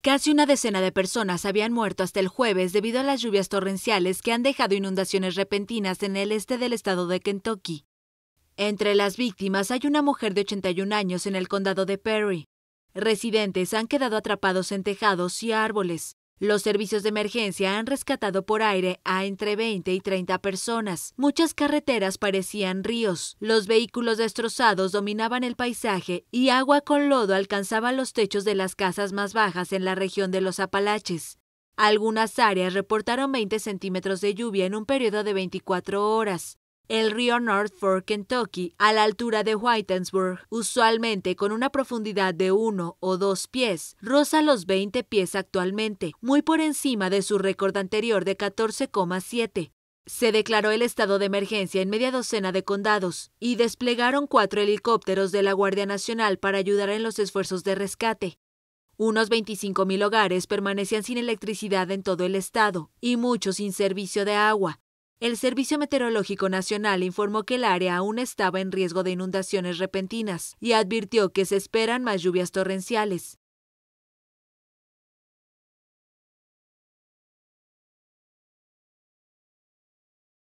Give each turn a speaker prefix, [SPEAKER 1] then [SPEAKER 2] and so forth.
[SPEAKER 1] Casi una decena de personas habían muerto hasta el jueves debido a las lluvias torrenciales que han dejado inundaciones repentinas en el este del estado de Kentucky. Entre las víctimas hay una mujer de 81 años en el condado de Perry. Residentes han quedado atrapados en tejados y árboles. Los servicios de emergencia han rescatado por aire a entre 20 y 30 personas. Muchas carreteras parecían ríos. Los vehículos destrozados dominaban el paisaje y agua con lodo alcanzaba los techos de las casas más bajas en la región de los Apalaches. Algunas áreas reportaron 20 centímetros de lluvia en un periodo de 24 horas el río North Fork, Kentucky, a la altura de Whitensburg, usualmente con una profundidad de uno o dos pies, roza los 20 pies actualmente, muy por encima de su récord anterior de 14,7. Se declaró el estado de emergencia en media docena de condados y desplegaron cuatro helicópteros de la Guardia Nacional para ayudar en los esfuerzos de rescate. Unos 25.000 hogares permanecían sin electricidad en todo el estado y muchos sin servicio de agua, el Servicio Meteorológico Nacional informó que el área aún estaba en riesgo de inundaciones repentinas y advirtió que se esperan más lluvias torrenciales.